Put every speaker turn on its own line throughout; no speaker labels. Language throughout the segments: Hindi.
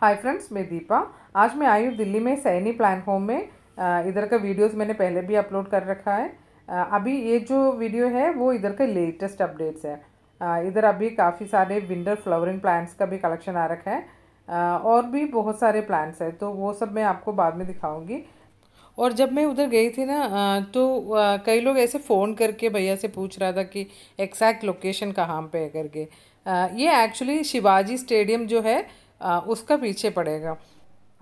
हाय फ्रेंड्स मैं दीपा आज मैं आई हूँ दिल्ली में सैनी प्लान होम में इधर का वीडियोस मैंने पहले भी अपलोड कर रखा है अभी ये जो वीडियो है वो इधर का लेटेस्ट अपडेट्स है इधर अभी काफ़ी सारे विंटर फ्लावरिंग प्लांट्स का भी कलेक्शन आ रखा है और भी बहुत सारे प्लांट्स हैं तो वो सब मैं आपको बाद में दिखाऊँगी और जब मैं उधर गई थी ना तो कई लोग ऐसे फ़ोन करके भैया से पूछ रहा था कि एक्सैक्ट लोकेशन कहाँ पे है करके ये एक्चुअली शिवाजी स्टेडियम जो है उसका पीछे पड़ेगा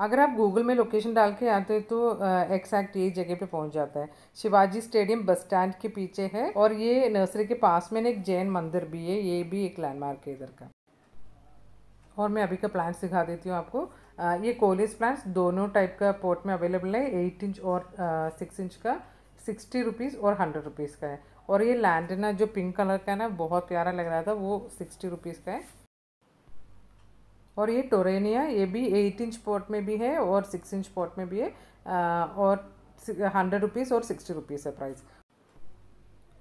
अगर आप गूगल में लोकेशन डाल के आते हैं तो एक्सैक्ट यही जगह पे पहुंच जाता है शिवाजी स्टेडियम बस स्टैंड के पीछे है और ये नर्सरी के पास में एक जैन मंदिर भी है ये भी एक लैंडमार्क है इधर का और मैं अभी का प्लांट्स दिखा देती हूँ आपको आ, ये कोलेज प्लांट्स दोनों टाइप का पोर्ट में अवेलेबल है एट इंच और सिक्स इंच का सिक्सटी रुपीज़ और हंड्रेड रुपीज़ का है और ये लैंड ना जो पिंक कलर का है ना बहुत प्यारा लग रहा था वो सिक्सटी रुपीज़ का है और ये टोरेनिया ये भी एट इंच पॉट में भी है और सिक्स इंच पॉट में भी है और हंड्रेड रुपीज़ और सिक्सटी रुपीज़ है प्राइस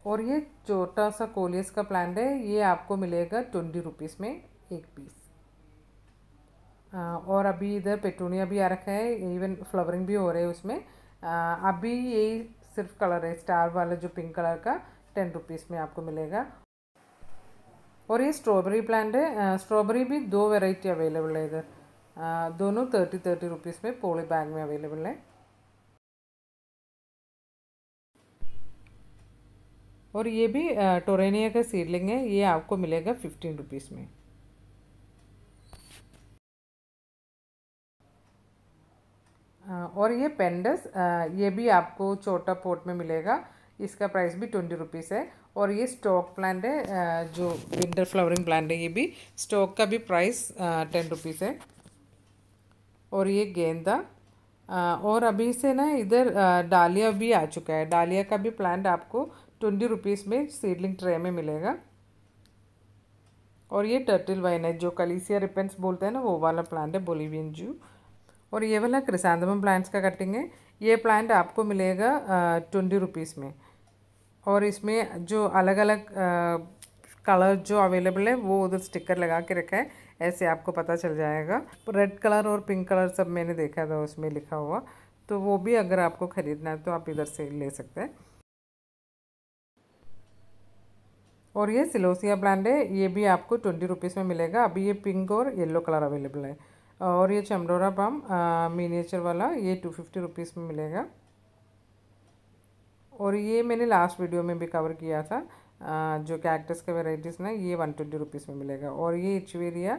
और ये छोटा सा कोलियस का प्लांट है ये आपको मिलेगा ट्वेंटी रुपीज़ में एक पीस और अभी इधर पेटूनिया भी आ रखा है इवन फ्लावरिंग भी हो रही है उसमें अभी ये सिर्फ कलर है स्टार वाला जो पिंक कलर का टेन रुपीज़ में आपको मिलेगा और ये स्ट्रॉबेरी प्लांट स्ट्रॉबेरी भी दो वेराइटी अवेलेबल है इधर दोनों थर्टी थर्टी रुपीज़ में पोली बैग में अवेलेबल है और ये भी टोरेनिया का सीडलिंग है ये आपको मिलेगा फिफ्टीन रुपीज़ में और ये पेंडस ये भी आपको छोटा पोट में मिलेगा इसका प्राइस भी ट्वेंटी रुपीज़ है और ये स्टॉक प्लांट है जो विंटर फ्लावरिंग प्लांट है ये भी स्टॉक का भी प्राइस टेन रुपीज़ है और ये गेंदा और अभी से ना इधर डालिया भी आ चुका है डालिया का भी प्लांट आपको ट्वेंटी रुपीज़ में सीडलिंग ट्रे में मिलेगा और ये टर्टल वाइन है जो कलीसिया रिपेंस बोलते हैं ना वो वाला प्लांट है बोलीवियन जू और ये वाला क्रिसांदम प्लांट्स का कटिंग है ये प्लांट आपको मिलेगा ट्वेंटी रुपीज़ में और इसमें जो अलग अलग कलर जो अवेलेबल है वो उधर स्टिकर लगा के रखा है ऐसे आपको पता चल जाएगा रेड कलर और पिंक कलर सब मैंने देखा था उसमें लिखा हुआ तो वो भी अगर आपको ख़रीदना है तो आप इधर से ले सकते हैं और ये सिलोसिया ब्रांड है ये भी आपको ट्वेंटी रुपीज़ में मिलेगा अभी ये पिंक और येलो कलर अवेलेबल है और ये चमडोरा पम्प मीनीचर वाला ये टू फिफ्टी रुपीज़ में मिलेगा और ये मैंने लास्ट वीडियो में भी कवर किया था जो कैक्टस के वेराइटीज़ ना ये वन ट्वेंटी रुपीज़ में मिलेगा और ये इचवेरिया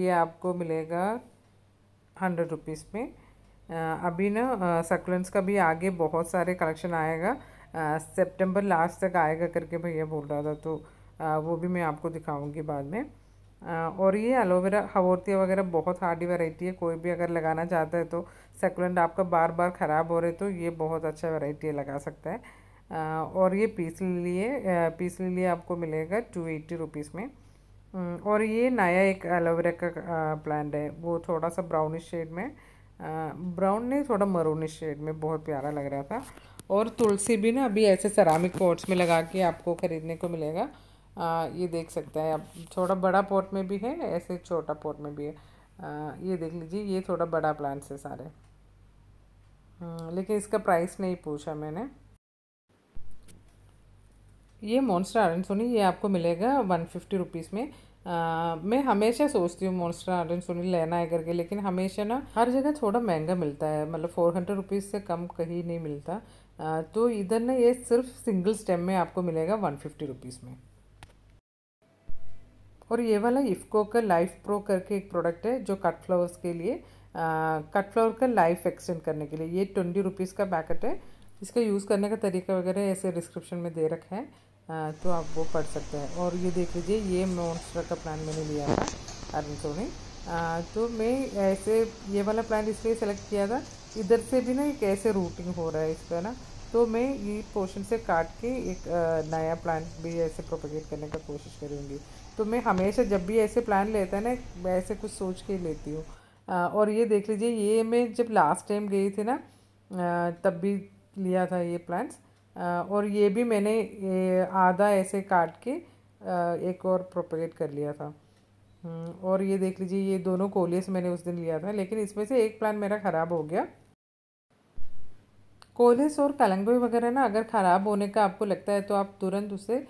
ये आपको मिलेगा हंड्रेड रुपीज़ में अभी ना सकुलेंस का भी आगे बहुत सारे कलेक्शन आएगा सितंबर लास्ट तक आएगा करके भैया बोल रहा था तो आ, वो भी मैं आपको दिखाऊंगी बाद में और ये एलोवेरा हवोर्तिया वगैरह बहुत हार्डी वैरायटी है कोई भी अगर लगाना चाहता है तो सेकुलेंट आपका बार बार ख़राब हो रहे तो ये बहुत अच्छा वैरायटी लगा सकता है और ये पीस लिए पीस लिए आपको मिलेगा टू एट्टी रुपीज़ में और ये नया एक एलोवेरा का प्लांट है वो थोड़ा सा ब्राउनिश शेड में ब्राउन नहीं थोड़ा मरूनिश शेड में बहुत प्यारा लग रहा था और तुलसी भी ना अभी ऐसे सरामिक पॉट्स में लगा के आपको ख़रीदने को मिलेगा आ, ये देख सकते हैं आप थोड़ा बड़ा पॉट में भी है ऐसे छोटा पॉट में भी है आ, ये देख लीजिए ये थोड़ा बड़ा प्लांट्स है सारे हम्म, लेकिन इसका प्राइस नहीं पूछा मैंने ये मॉन्स्टर आर्डन सोनी ये आपको मिलेगा वन फिफ्टी रुपीज़ में आ, मैं हमेशा सोचती हूँ मॉन्स्टर आर्डन सोनी लेना है करके लेकिन हमेशा ना हर जगह थोड़ा महंगा मिलता है मतलब फोर हंड्रेड रुपीज़ से कम कहीं नहीं मिलता आ, तो इधर ना ये सिर्फ सिंगल स्टेम में आपको मिलेगा वन फिफ्टी रुपीज़ में और ये वाला इफ़्को का लाइफ प्रो करके एक प्रोडक्ट है जो कट फ्लावर्स के लिए कट फ्लावर का लाइफ एक्सटेंड करने के लिए ये ट्वेंटी रुपीज़ का पैकेट है इसका यूज़ करने का तरीका वगैरह ऐसे डिस्क्रिप्शन में दे रखा है आ, तो आप वो पढ़ सकते हैं और ये देख लीजिए ये मोन्स्ट्रा का प्लान मैंने लिया था अरुण सोनी तो मैं ऐसे ये वाला प्लान इसलिए सेलेक्ट किया था इधर से भी ना एक ऐसे रूटिंग हो रहा है इसका ना तो मैं ये पोर्शन से काट के एक नया प्लान भी ऐसे प्रोपोगेट करने का कोशिश करूँगी तो मैं हमेशा जब भी ऐसे प्लान लेता है ना ऐसे कुछ सोच के लेती हूँ और ये देख लीजिए ये मैं जब लास्ट टाइम गई थी ना तब भी लिया था ये प्लान्स और ये भी मैंने आधा ऐसे काट के एक और प्रोपेगेट कर लिया था हम्म, और ये देख लीजिए ये दोनों कोलियस मैंने उस दिन लिया था लेकिन इसमें से एक प्लान मेरा ख़राब हो गया कोलियस और कलंगोई वगैरह ना अगर ख़राब होने का आपको लगता है तो आप तुरंत उसे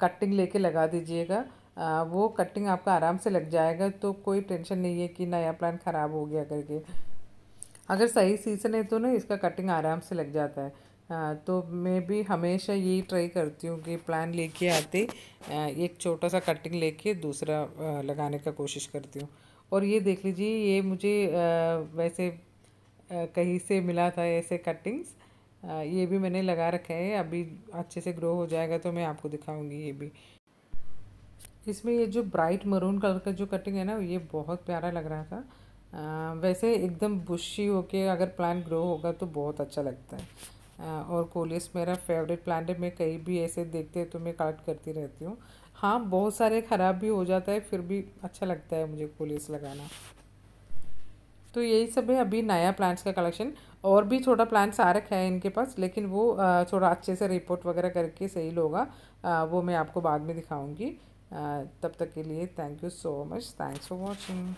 कटिंग लेके लगा दीजिएगा वो कटिंग आपका आराम से लग जाएगा तो कोई टेंशन नहीं है कि नया प्लान ख़राब हो गया करके अगर सही सीजन है तो ना इसका कटिंग आराम से लग जाता है आ, तो मैं भी हमेशा यही ट्राई करती हूँ कि प्लान लेके आते एक छोटा सा कटिंग लेके दूसरा लगाने का कोशिश करती हूँ और ये देख लीजिए ये मुझे वैसे कहीं से मिला था ऐसे कटिंग्स ये भी मैंने लगा रखा है अभी अच्छे से ग्रो हो जाएगा तो मैं आपको दिखाऊंगी ये भी इसमें ये जो ब्राइट मरून कलर का जो कटिंग है ना ये बहुत प्यारा लग रहा था आ, वैसे एकदम बुशी होके अगर प्लांट ग्रो होगा तो बहुत अच्छा लगता है आ, और कोलियस मेरा फेवरेट प्लांट है मैं कहीं भी ऐसे देखते तो मैं कलेक्ट करती रहती हूँ हाँ बहुत सारे ख़राब भी हो जाता है फिर भी अच्छा लगता है मुझे कोलियस लगाना तो यही सब है अभी नया प्लांट्स का कलेक्शन और भी छोटा प्लांट्स आ रखा है इनके पास लेकिन वो थोड़ा अच्छे से रिपोर्ट वगैरह करके सही होगा वो मैं आपको बाद में दिखाऊँगी Uh, तब तक के लिए thank you so much thanks for watching